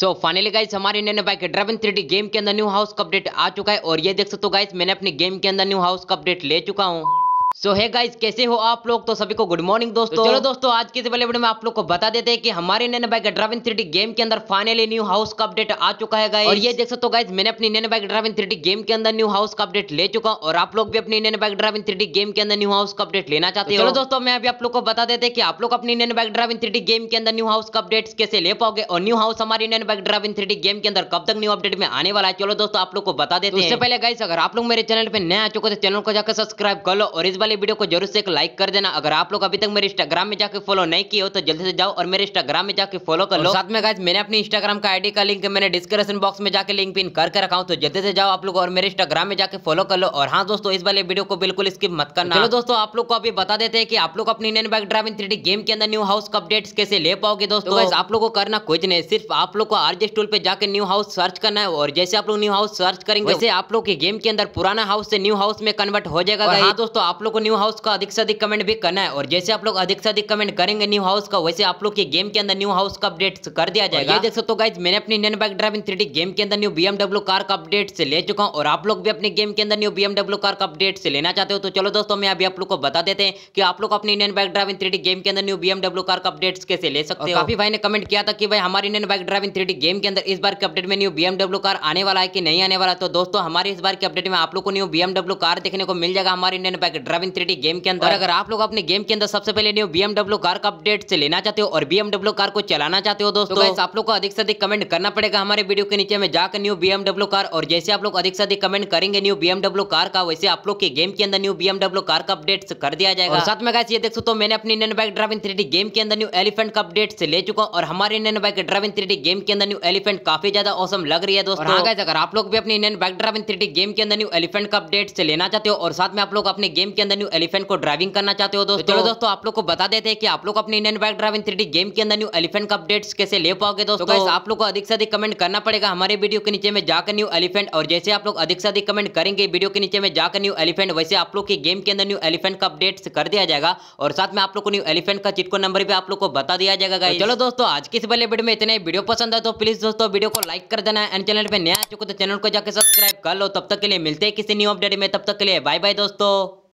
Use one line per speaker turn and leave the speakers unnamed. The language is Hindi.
सो फाइनली गाइस हमारे Indian bike driving three game के अंदर न्यू हाउस का अपडेट आ चुका है और ये देख सकते हो गाइस मैंने अपने गेम के अंदर न्यू हाउस का अपडेट ले चुका हूँ सो है गाइज कैसे हो आप लोग तो सभी को गुड मॉर्निंग दोस्तों तो चलो दोस्तों आज के पहले वीडियो में आप लोग को बता देते हैं कि हमारे नैन बाइक ड्राइविंग थ्री गेम के अंदर फाइनली न्यू हाउस का अपडेट आ चुका है गाइज और ये देख सकते हो गाइज मैंने अपनी नैन बाइक ड्राइविंग थ्री गेम के अंदर न्यू हाउस का अपडेट ले चुका हूँ और आप लोग भी अपनी नैन बाइक ड्राइविंग थ्री गेम के अंदर न्यू हाउस का अपडेट लेना चाहते हो तो चलो दोस्तों मैं अभी आप लोग को बता देते कि आप लोग अपनी नैन बाइक ड्राइविंग थ्री गेम के अंदर न्यू हाउस का अपडेट कैसे ले पाओगे और न्यू हाउस हमारी नैन बाइक ड्राइविंग थ्री गेम के अंदर कब तक न्यू अपडेट में आने वाला है चलो दोस्तों आप लोग को बता देते तो हैं पहले गाइज अगर आप लोग मेरे चैनल पर नए आ चुके तो चैनल को जाकर सब्सक्राइब कर लो और इस बार वाले वीडियो को जरूर से एक लाइक कर देना अगर आप लोग अभी तक मेरे इंस्टाग्राम में जाकर फॉलो नहीं किए हो तो जल्दी से जाओ और मेरे इंस्टाग्राम में जाकर फॉलो कर लो साथ में गाइज मैंने अपने इंस्टाग्राम का आईडी का लिंक मैंने डिस्क्रिप्शन बॉक्स में जाकर लिंक पिन करके रखा हूँ तो जल्दी से जाओ आप लोग और मेरे इंस्टाग्राम में जाकर फॉलो कर लो और हाँ दोस्तों इस वाले वीडियो को बिल्कुल स्किप मत करना चलो दोस्तों आप लोग को अभी बता देते हैं कि आप लोग अपनी नैन बाइक ड्राइविंग थ्री गेम के अंदर न्यू हाउस का अपडेट्स कैसे ले पाओगे दोस्तों तो आप लोग को करना कुछ नहीं सिर्फ आप लोग को आरजे टूल पे जाकर न्यू हाउस सर्च करना है और जैसे आप लोग न्यू हाउस सर्च करेंगे वैसे आप लोग के गेम के अंदर पुराना हाउस से न्यू हाउस में कन्वर्ट हो जाएगा हाँ दोस्तों आप लोग को न्यू हाउस का अधिक से अधिक कमेंट भी करना है और जैसे आप लोग अधिक से अधिक कमेंट करेंगे न्यू हाउस का वैसे आप लोग के गेम के अंदर न्यू हाउस का अपडेट कर दिया जाएगा देख सकते गाइज मैंने अपनी Indian bike driving three game के अंदर न्यू बीएमडब्ल्यू कार का अपडेट से ले चुका हूँ और आप लोग भी अपने गेम के अंदर न्यू बीएमडब्ल्यू कार का अपडेट से लेना चाहते हो तो चलो दोस्तों मैं अभी आप लोग को बता देते हैं कि आप लोग अपनी Indian bike driving three game के अंदर न्यू बीएमडब्ल्यू कार का अपडेट्स कैसे ले सकते हो काफी भाई ने कमेंट किया था कि भाई हमारे Indian bike driving three game के अंदर इस बार के अपडेट में न्यू बीएमडब्ल्यू कार आने वाला है कि नहीं आने वाला तो दोस्तों हमारे इस बार के अपडेट में आप लोग को न्यू बीएमडब्ल्यू कार देखने को मिल जाएगा हमारे Indian bike driving driving three game के अंदर अगर आप लोग अपने गेम के अंदर सबसे पहले न्यू बीएमडब्ल्यू कार का अपडेट से लेना चाहते हो और बीएमडब्ल्यू कार को चलाना चाहते हो दोस्तों तो आप लोग को अधिक से अधिक कमेंट करना पड़ेगा हमारे वीडियो के नीचे में जाकर न्यू बीएमडब्ल्यू कार और जैसे आप लोग अधिक से अधिक कमेंट करेंगे न्यू बीएमडब्ल्यू कार का वैसे आप लोग के गेम के अंदर न्यू बीएमडब्ल्यू कार का अपडेट कर दिया जाएगा साथ में ये देख सकते हो मैंने अपनी Indian bike driving three game के अंदर न्यू एलिफेंट का अपडेट से ले चुका हूँ और हमारे Indian bike driving three game के अंदर न्यू एलिफेंट काफी ज्यादा औसम लग रही है दोस्तों हाँ अगर आप लोग भी अपनी Indian bike driving three game के अंदर न्यू एलिफेंट का अपडेट से लेना चाहते हो और साथ में आप लोग अपने गेम के अंदर अंदर न्यू एलिफेंट को ड्राइविंग करना चाहते हो दोस्तों तो चलो तो दोस्तों आप लोग को बता देते हैं कि आप लोग अपने Indian bike driving three game के अंदर न्यू एलिफेंट का अपडेट्स कैसे ले पाओगे तो दोस्तों तो आप लोग को अधिक से अधिक कमेंट करना पड़ेगा हमारे वीडियो के नीचे में जाकर न्यू एलिफेंट और जैसे आप लोग अधिक से अधिक कमेंट करेंगे वीडियो के नीचे में जाकर न्यू एलिफेंट वैसे आप लोग के गेम के अंदर न्यू एलिफेंट का अपडेट कर दिया जाएगा और साथ में आप लोग को न्यू एलिफेंट का चिटको नंबर भी आप लोग को बता दिया जाएगा चलो दोस्तों आज किस इस वीडियो में इतने वीडियो पसंद है तो प्लीज दोस्तों वीडियो को लाइक कर देना एंड चैनल पर नया चुके तो चैनल को जाकर सब्सक्राइब कर लो तब तक के लिए मिलते हैं किसी न्यू अपडेट में तब तक के लिए बाय बाय दोस्तों